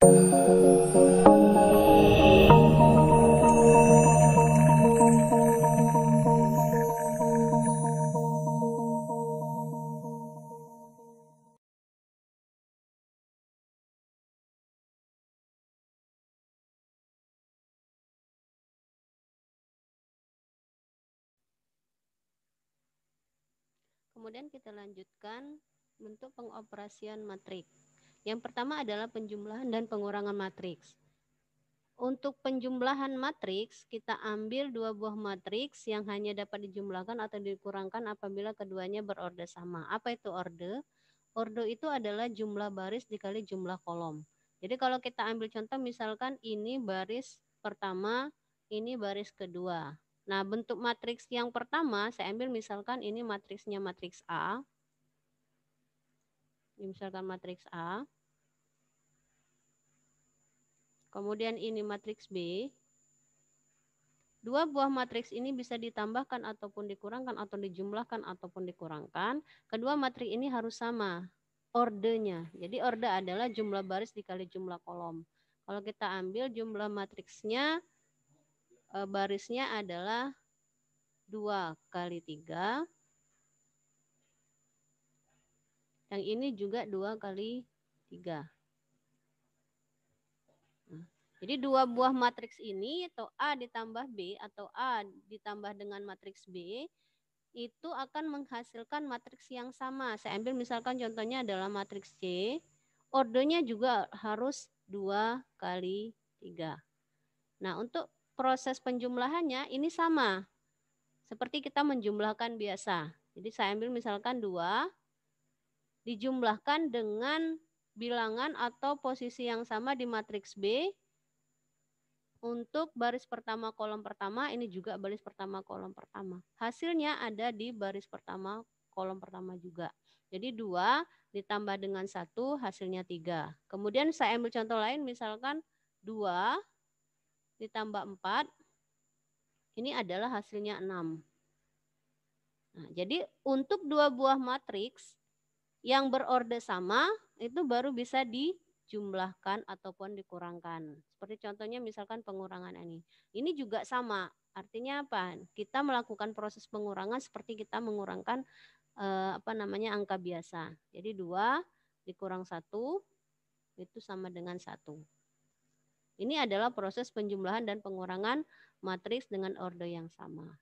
Kemudian kita lanjutkan bentuk pengoperasian matrik. Yang pertama adalah penjumlahan dan pengurangan matriks. Untuk penjumlahan matriks, kita ambil dua buah matriks yang hanya dapat dijumlahkan atau dikurangkan apabila keduanya berorde sama. Apa itu orde? Orde itu adalah jumlah baris dikali jumlah kolom. Jadi kalau kita ambil contoh misalkan ini baris pertama, ini baris kedua. Nah, bentuk matriks yang pertama saya ambil misalkan ini matriksnya matriks A, ini misalkan matriks A. Kemudian ini matriks B. Dua buah matriks ini bisa ditambahkan ataupun dikurangkan atau dijumlahkan ataupun dikurangkan. Kedua matriks ini harus sama ordenya. Jadi orde adalah jumlah baris dikali jumlah kolom. Kalau kita ambil jumlah matriksnya eh, barisnya adalah 2 kali 3 Yang ini juga dua kali tiga. Nah, jadi dua buah matriks ini atau A ditambah B atau A ditambah dengan matriks B itu akan menghasilkan matriks yang sama. Saya ambil misalkan contohnya adalah matriks C. ordonya juga harus dua kali tiga. Nah untuk proses penjumlahannya ini sama seperti kita menjumlahkan biasa. Jadi saya ambil misalkan dua dijumlahkan dengan bilangan atau posisi yang sama di matriks B. Untuk baris pertama kolom pertama, ini juga baris pertama kolom pertama. Hasilnya ada di baris pertama kolom pertama juga. Jadi dua ditambah dengan satu hasilnya tiga. Kemudian saya ambil contoh lain, misalkan dua ditambah empat, ini adalah hasilnya enam. Nah, jadi untuk dua buah matriks yang berorde sama itu baru bisa dijumlahkan ataupun dikurangkan. Seperti contohnya misalkan pengurangan ini. Ini juga sama. Artinya apa? Kita melakukan proses pengurangan seperti kita mengurangkan eh, apa namanya angka biasa. Jadi dua dikurang satu itu sama dengan satu. Ini adalah proses penjumlahan dan pengurangan matriks dengan orde yang sama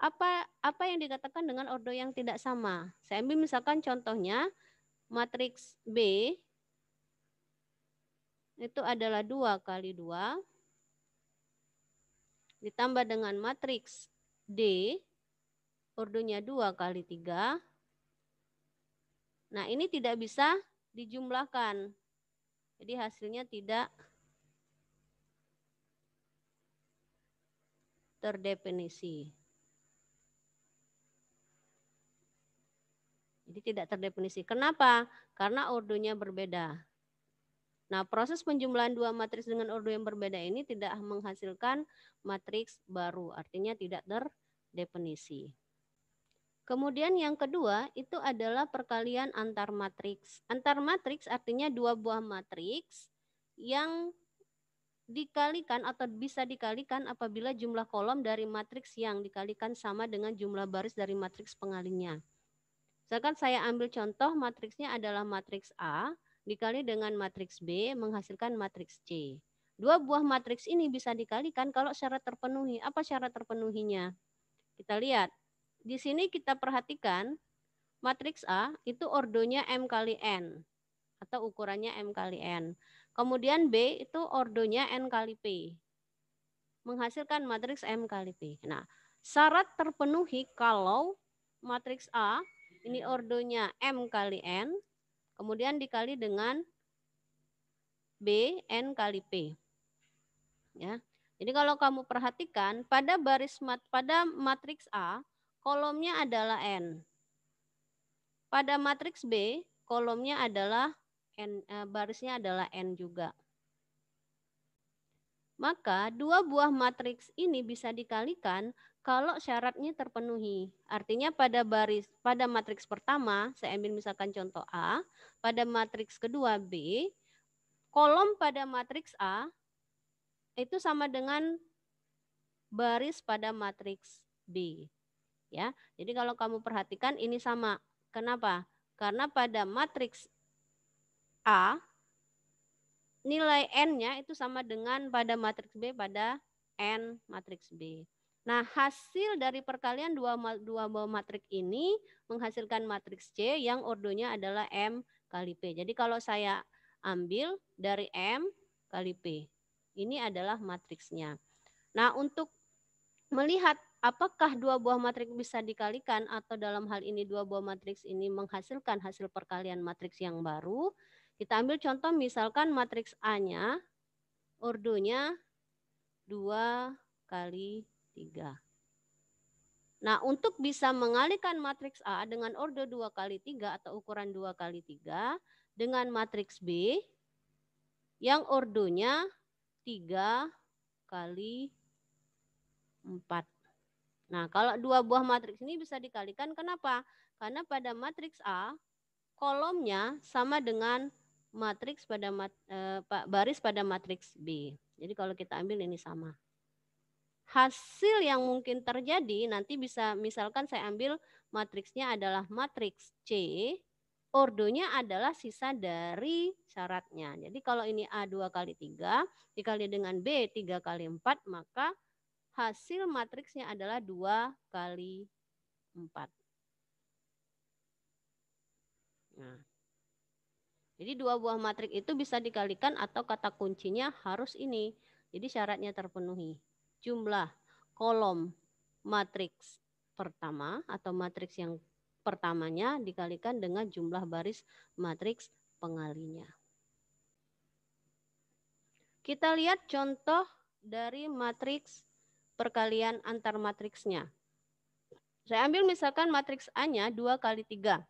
apa apa yang dikatakan dengan ordo yang tidak sama. Saya ambil misalkan contohnya matriks B itu adalah dua kali dua ditambah dengan matriks D ordonya dua kali tiga. Nah, ini tidak bisa dijumlahkan. Jadi hasilnya tidak terdefinisi. Jadi tidak terdefinisi. Kenapa? Karena ordonya berbeda. Nah, proses penjumlahan dua matriks dengan ordo yang berbeda ini tidak menghasilkan matriks baru, artinya tidak terdefinisi. Kemudian yang kedua itu adalah perkalian antar matriks. Antar matriks artinya dua buah matriks yang dikalikan atau bisa dikalikan apabila jumlah kolom dari matriks yang dikalikan sama dengan jumlah baris dari matriks pengalinya. Misalkan saya ambil contoh matriksnya adalah matriks A dikali dengan matriks B menghasilkan matriks C. Dua buah matriks ini bisa dikalikan kalau syarat terpenuhi. Apa syarat terpenuhinya? Kita lihat. Di sini kita perhatikan matriks A itu ordonya M kali N atau ukurannya M kali N. Kemudian B itu ordonya N kali P. Menghasilkan matriks M kali P. Nah, syarat terpenuhi kalau matriks A ini ordonya M kali N. Kemudian dikali dengan B, N kali P. Ya. Jadi kalau kamu perhatikan pada baris mat, pada matriks A kolomnya adalah N. Pada matriks B kolomnya adalah N e, barisnya adalah N juga. Maka dua buah matriks ini bisa dikalikan kalau syaratnya terpenuhi. Artinya pada baris pada matriks pertama, saya ambil misalkan contoh A, pada matriks kedua B, kolom pada matriks A itu sama dengan baris pada matriks B. Ya. Jadi kalau kamu perhatikan ini sama. Kenapa? Karena pada matriks A nilai n-nya itu sama dengan pada matriks B pada n matriks B. Nah, hasil dari perkalian dua, dua bawah matriks ini menghasilkan matriks C yang ordonya adalah M kali P. Jadi kalau saya ambil dari M kali P, ini adalah matriksnya. Nah, untuk melihat apakah dua buah matriks bisa dikalikan atau dalam hal ini dua buah matriks ini menghasilkan hasil perkalian matriks yang baru, kita ambil contoh misalkan matriks A-nya ordonya 2 kali 3. Nah, untuk bisa mengalihkan matriks A dengan ordo 2 kali 3 atau ukuran 2 kali 3 dengan matriks B yang ordonya 3 kali 4. Nah, kalau dua buah matriks ini bisa dikalikan kenapa? Karena pada matriks A kolomnya sama dengan matriks pada mat, eh, baris pada matriks B. Jadi kalau kita ambil ini sama hasil yang mungkin terjadi nanti bisa misalkan saya ambil matriksnya adalah matriks C, ordonya adalah sisa dari syaratnya. Jadi kalau ini A 2 kali 3 dikali dengan B 3 kali 4 maka hasil matriksnya adalah 2 kali 4. Nah. Jadi dua buah matriks itu bisa dikalikan atau kata kuncinya harus ini. Jadi syaratnya terpenuhi jumlah kolom matriks pertama atau matriks yang pertamanya dikalikan dengan jumlah baris matriks pengalinya. Kita lihat contoh dari matriks perkalian antar matriksnya. Saya ambil misalkan matriks A-nya 2 kali 3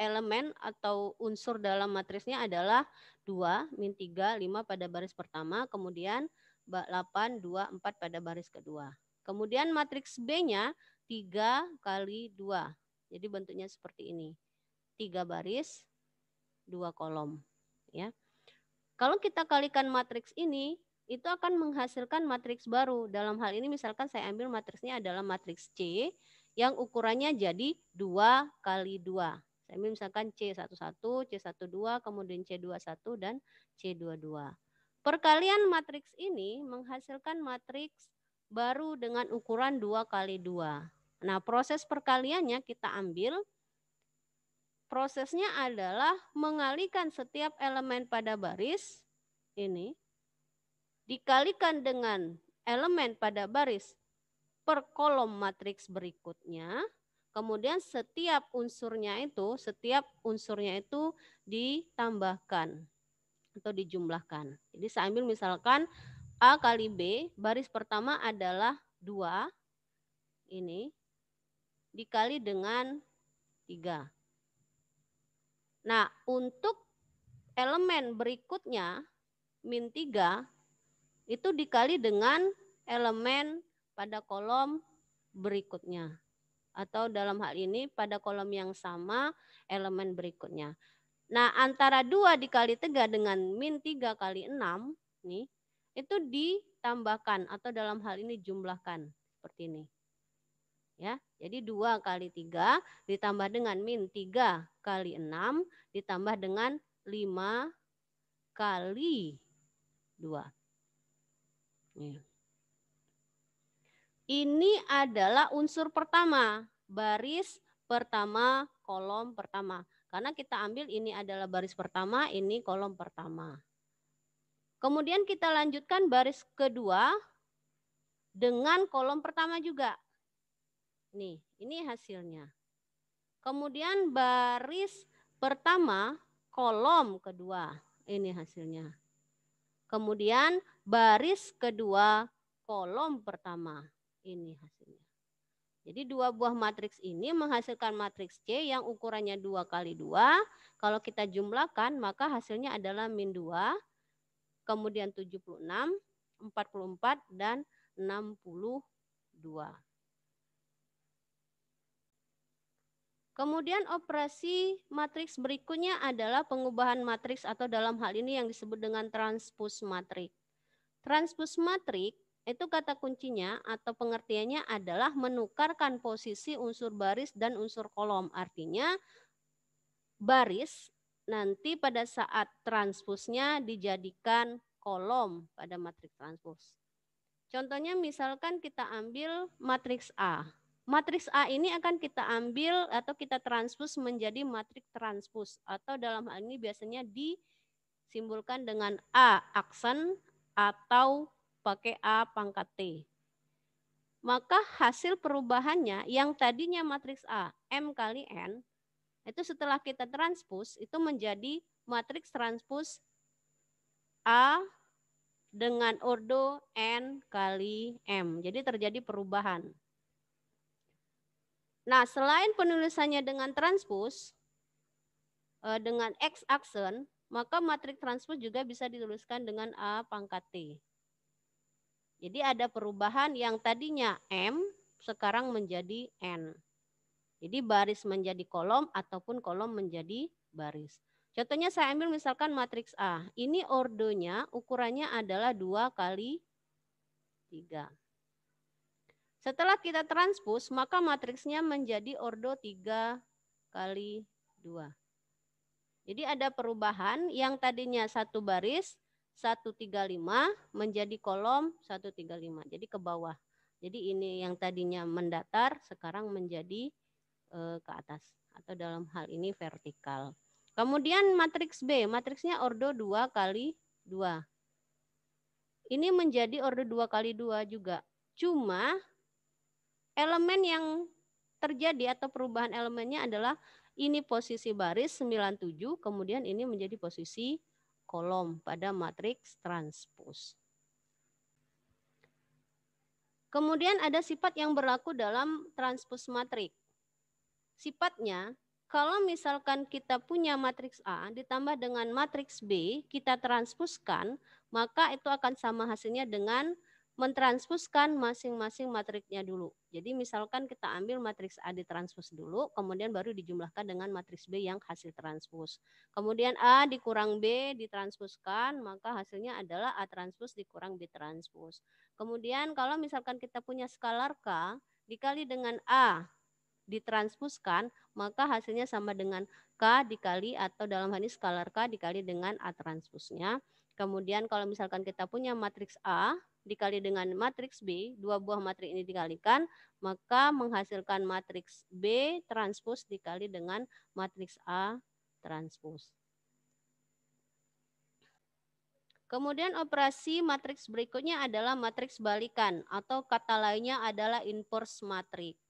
elemen atau unsur dalam matrisnya adalah 2, min 3, 5 pada baris pertama, kemudian 8, 2, 4 pada baris kedua. Kemudian matriks B-nya 3 kali 2. Jadi bentuknya seperti ini. 3 baris, 2 kolom. Ya. Kalau kita kalikan matriks ini, itu akan menghasilkan matriks baru. Dalam hal ini misalkan saya ambil matriksnya adalah matriks C yang ukurannya jadi 2 kali 2 misalkan C11, C12, kemudian C21 dan C22. Perkalian matriks ini menghasilkan matriks baru dengan ukuran 2 kali 2. Nah, proses perkaliannya kita ambil prosesnya adalah mengalikan setiap elemen pada baris ini dikalikan dengan elemen pada baris per kolom matriks berikutnya Kemudian setiap unsurnya itu, setiap unsurnya itu ditambahkan atau dijumlahkan. Jadi saya ambil misalkan A kali B, baris pertama adalah 2 ini dikali dengan 3. Nah, untuk elemen berikutnya min 3 itu dikali dengan elemen pada kolom berikutnya atau dalam hal ini pada kolom yang sama elemen berikutnya. Nah, antara dua dikali tiga dengan min tiga kali enam nih itu ditambahkan atau dalam hal ini jumlahkan seperti ini. Ya, jadi dua kali tiga ditambah dengan min tiga kali enam ditambah dengan lima kali dua. Nih. Iya. Ini adalah unsur pertama, baris pertama, kolom pertama. Karena kita ambil ini adalah baris pertama, ini kolom pertama. Kemudian kita lanjutkan baris kedua dengan kolom pertama juga. Nih, ini hasilnya. Kemudian baris pertama, kolom kedua. Ini hasilnya. Kemudian baris kedua, kolom pertama. Ini hasilnya. Jadi dua buah matriks ini menghasilkan matriks C yang ukurannya dua kali dua. Kalau kita jumlahkan maka hasilnya adalah min dua, kemudian 76, 44, dan 62. Kemudian operasi matriks berikutnya adalah pengubahan matriks atau dalam hal ini yang disebut dengan transpose matriks. Transpose matrik itu kata kuncinya atau pengertiannya adalah menukarkan posisi unsur baris dan unsur kolom. Artinya baris nanti pada saat transpusnya dijadikan kolom pada matriks transpus. Contohnya misalkan kita ambil matriks A. Matriks A ini akan kita ambil atau kita transpus menjadi matriks transpus atau dalam hal ini biasanya disimbolkan dengan A aksen atau pakai A pangkat T. Maka hasil perubahannya yang tadinya matriks A M kali N, itu setelah kita transpose itu menjadi matriks transpose A dengan ordo N kali M. Jadi terjadi perubahan. Nah, selain penulisannya dengan transpose, e, dengan X aksen, maka matriks transpose juga bisa dituliskan dengan A pangkat T. Jadi ada perubahan yang tadinya M sekarang menjadi N. Jadi baris menjadi kolom ataupun kolom menjadi baris. Contohnya saya ambil misalkan matriks A. Ini ordonya ukurannya adalah 2 kali 3. Setelah kita transpose, maka matriksnya menjadi ordo 3 kali 2. Jadi ada perubahan yang tadinya satu baris 135 menjadi kolom 135. Jadi ke bawah. Jadi ini yang tadinya mendatar sekarang menjadi e, ke atas atau dalam hal ini vertikal. Kemudian matriks B, matriksnya ordo 2 kali 2. Ini menjadi ordo 2 kali 2 juga. Cuma elemen yang terjadi atau perubahan elemennya adalah ini posisi baris 97, kemudian ini menjadi posisi kolom pada matriks transpos. Kemudian ada sifat yang berlaku dalam transpos matriks. Sifatnya, kalau misalkan kita punya matriks A ditambah dengan matriks B, kita transpuskan, maka itu akan sama hasilnya dengan mentransfuskan masing-masing matriksnya dulu. Jadi misalkan kita ambil matriks A ditransfus dulu, kemudian baru dijumlahkan dengan matriks B yang hasil transfus. Kemudian A dikurang B ditransfuskan, maka hasilnya adalah A transfus dikurang B transfus. Kemudian kalau misalkan kita punya skalar K, dikali dengan A ditransfuskan, maka hasilnya sama dengan K dikali atau dalam hal ini skalar K dikali dengan A transfusnya. Kemudian kalau misalkan kita punya matriks A, dikali dengan matriks B, dua buah matriks ini dikalikan, maka menghasilkan matriks B transpos dikali dengan matriks A transpos. Kemudian operasi matriks berikutnya adalah matriks balikan atau kata lainnya adalah inverse matriks.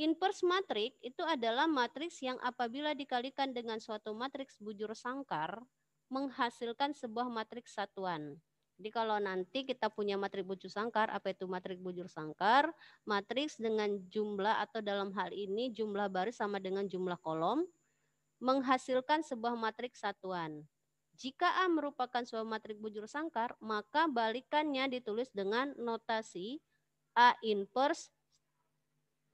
Inverse matrix itu adalah matriks yang apabila dikalikan dengan suatu matriks bujur sangkar menghasilkan sebuah matriks satuan. Jadi kalau nanti kita punya matriks bujur sangkar, apa itu matriks bujur sangkar? Matriks dengan jumlah atau dalam hal ini jumlah baris sama dengan jumlah kolom menghasilkan sebuah matriks satuan. Jika A merupakan sebuah matriks bujur sangkar, maka balikannya ditulis dengan notasi A inverse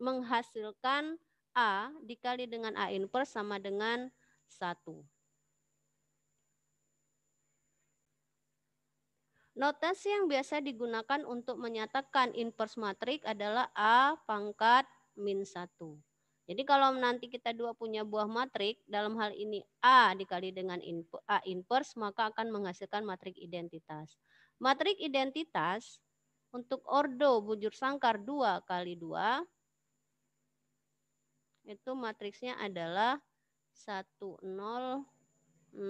menghasilkan A dikali dengan A inverse sama dengan satu. Notasi yang biasa digunakan untuk menyatakan inverse matrik adalah A pangkat min 1. Jadi kalau nanti kita dua punya buah matrik, dalam hal ini A dikali dengan A inverse, maka akan menghasilkan matrik identitas. Matrik identitas untuk ordo bujur sangkar 2 kali 2, itu matriksnya adalah 1, 0, 0, 1.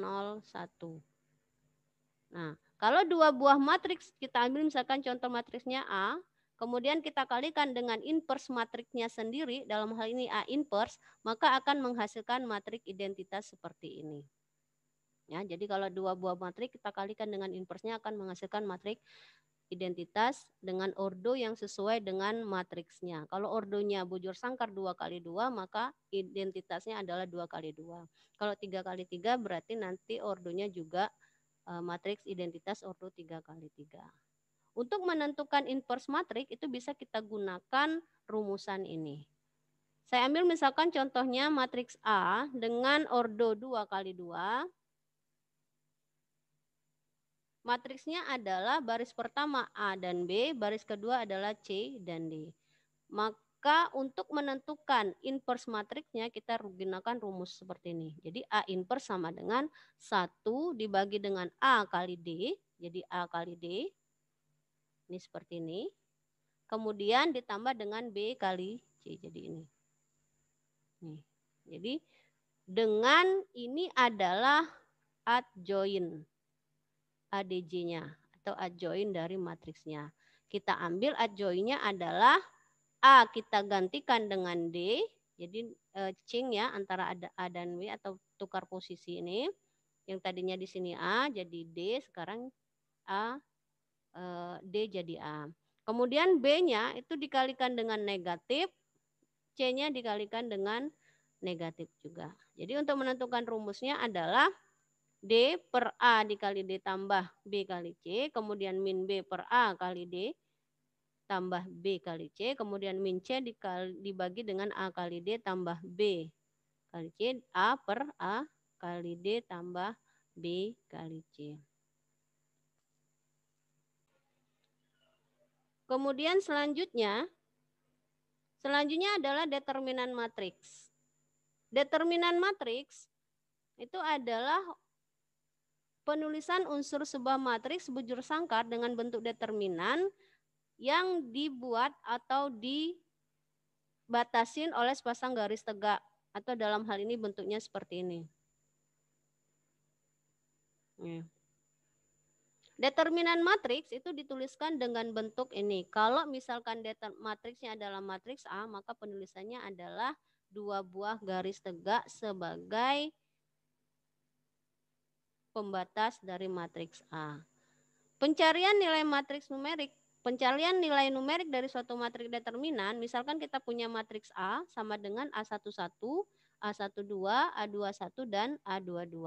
Nah, kalau dua buah matriks kita ambil misalkan contoh matriksnya A, kemudian kita kalikan dengan inverse matriksnya sendiri, dalam hal ini A inverse, maka akan menghasilkan matriks identitas seperti ini. Ya, jadi kalau dua buah matriks kita kalikan dengan inversnya akan menghasilkan matriks identitas dengan ordo yang sesuai dengan matriksnya. Kalau ordonya bujur sangkar dua kali dua, maka identitasnya adalah dua kali dua. Kalau tiga kali tiga, berarti nanti ordonya juga Eh, matriks identitas ordo 3 kali 3. Untuk menentukan inverse matriks itu bisa kita gunakan rumusan ini. Saya ambil misalkan contohnya matriks A dengan ordo 2 kali 2. Matriksnya adalah baris pertama A dan B, baris kedua adalah C dan D. Maka maka untuk menentukan inverse matriksnya kita gunakan rumus seperti ini. Jadi A inverse sama dengan 1 dibagi dengan A kali D. Jadi A kali D. Ini seperti ini. Kemudian ditambah dengan B kali C. Jadi ini. Nih. Jadi dengan ini adalah adjoin ADJ-nya atau adjoin dari matriksnya. Kita ambil adjoinnya adalah A kita gantikan dengan D, jadi e, cing ya antara ada A dan W atau tukar posisi ini. Yang tadinya di sini A jadi D, sekarang A e, D jadi A. Kemudian B-nya itu dikalikan dengan negatif, C-nya dikalikan dengan negatif juga. Jadi untuk menentukan rumusnya adalah D per A dikali D tambah B kali C, kemudian min B per A kali D, tambah B kali C, kemudian min C dikali, dibagi dengan A kali D tambah B kali C, A per A kali D tambah B kali C. Kemudian selanjutnya, selanjutnya adalah determinan matriks. Determinan matriks itu adalah penulisan unsur sebuah matriks bujur sangkar dengan bentuk determinan yang dibuat atau dibatasin oleh sepasang garis tegak atau dalam hal ini bentuknya seperti ini. Ya. Determinan matriks itu dituliskan dengan bentuk ini. Kalau misalkan matriksnya adalah matriks A, maka penulisannya adalah dua buah garis tegak sebagai pembatas dari matriks A. Pencarian nilai matriks numerik Pencarian nilai numerik dari suatu matriks determinan, misalkan kita punya matriks A sama dengan A11, A12, A21, dan A22.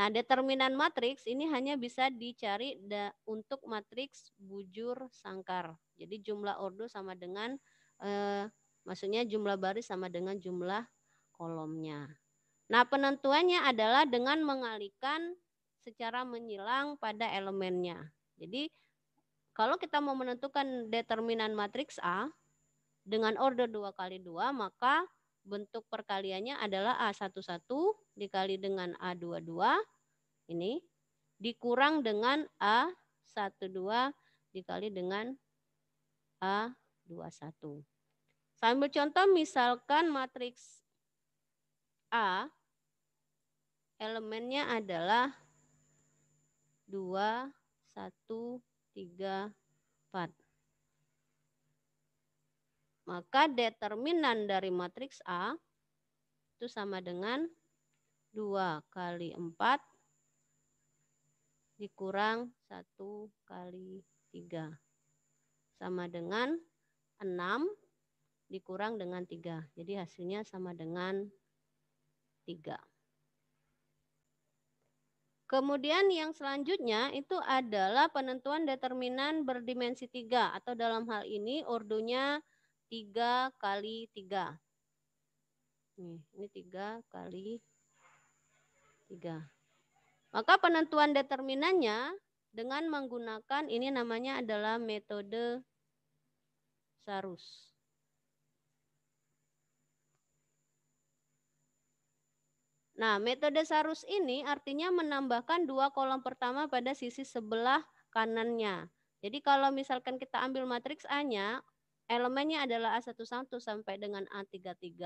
Nah, determinan matriks ini hanya bisa dicari untuk matriks bujur sangkar. Jadi jumlah ordo sama dengan, eh, maksudnya jumlah baris sama dengan jumlah kolomnya. Nah, penentuannya adalah dengan mengalihkan secara menyilang pada elemennya. Jadi, kalau kita mau menentukan determinan matriks A dengan order 2 kali 2, maka bentuk perkaliannya adalah A11 dikali dengan A22 ini dikurang dengan A12 dikali dengan A21. Sambil contoh misalkan matriks A elemennya adalah 2, 1, tiga, empat. Maka determinan dari matriks A itu sama dengan 2 kali 4 dikurang 1 kali 3. Sama dengan 6 dikurang dengan 3. Jadi hasilnya sama dengan 3. Kemudian yang selanjutnya itu adalah penentuan determinan berdimensi tiga atau dalam hal ini ordonya tiga kali tiga. ini 3 kali 3. Maka penentuan determinannya dengan menggunakan ini namanya adalah metode Sarus. Nah, metode sarus ini artinya menambahkan dua kolom pertama pada sisi sebelah kanannya. Jadi kalau misalkan kita ambil matriks A-nya, elemennya adalah A11 sampai dengan A33.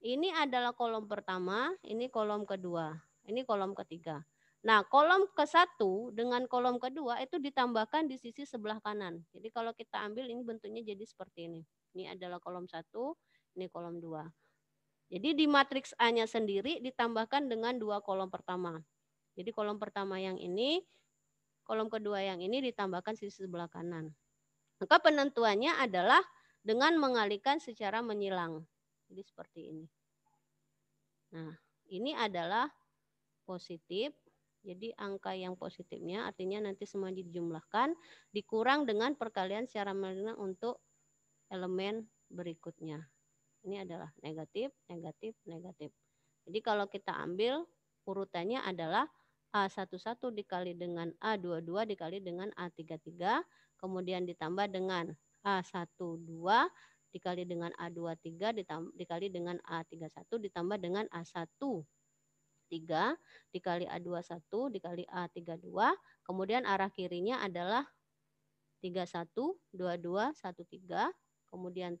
Ini adalah kolom pertama, ini kolom kedua, ini kolom ketiga. Nah, kolom ke satu dengan kolom kedua itu ditambahkan di sisi sebelah kanan. Jadi kalau kita ambil ini bentuknya jadi seperti ini. Ini adalah kolom satu, ini kolom dua. Jadi di matriks A-nya sendiri ditambahkan dengan dua kolom pertama. Jadi kolom pertama yang ini, kolom kedua yang ini ditambahkan sisi sebelah kanan. Maka penentuannya adalah dengan mengalihkan secara menyilang. Jadi seperti ini. Nah, ini adalah positif. Jadi angka yang positifnya artinya nanti semua dijumlahkan dikurang dengan perkalian secara menyilang untuk elemen berikutnya. Ini adalah negatif, negatif, negatif. Jadi kalau kita ambil urutannya adalah A11 dikali dengan A22 dikali dengan A33, kemudian ditambah dengan A12 dikali dengan A23 dikali dengan A31 ditambah dengan a 13 dikali A21 dikali A32 kemudian arah kirinya adalah 31 22 13 kemudian 32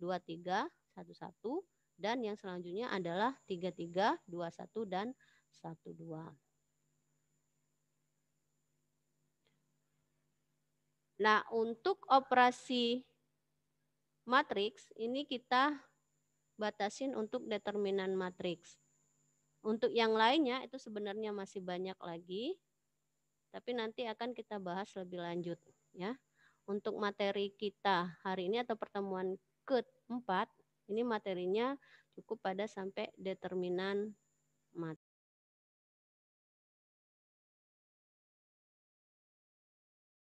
dua tiga satu satu dan yang selanjutnya adalah tiga tiga dua satu dan satu dua. Nah, untuk operasi matriks ini kita batasin untuk determinan matriks. Untuk yang lainnya itu sebenarnya masih banyak lagi, tapi nanti akan kita bahas lebih lanjut ya. Untuk materi kita hari ini atau pertemuan empat, ini materinya cukup pada sampai determinan mat